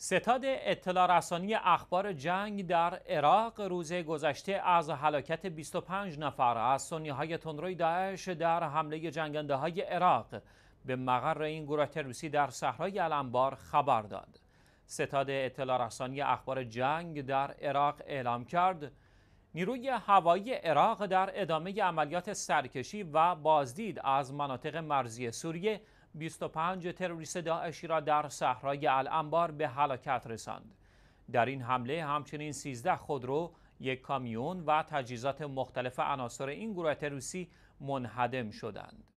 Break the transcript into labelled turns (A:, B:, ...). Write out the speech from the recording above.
A: ستاد اطلاع رسانی اخبار جنگ در عراق روز گذشته از هلاکت 25 نفر از سنی های تندروی داعش در حمله جنگنده های عراق به مقر این گروه تروریستی در صحرای الانبار خبر داد. ستاد اطلاع رسانی اخبار جنگ در عراق اعلام کرد نیروی هوایی عراق در ادامه عملیات سرکشی و بازدید از مناطق مرزی سوریه 25 تروریست داعشی را در صحرای الانبار به هلاکت رساند. در این حمله همچنین 13 خودرو، یک کامیون و تجهیزات مختلف عناصر این گروه تروریستی منهدم شدند.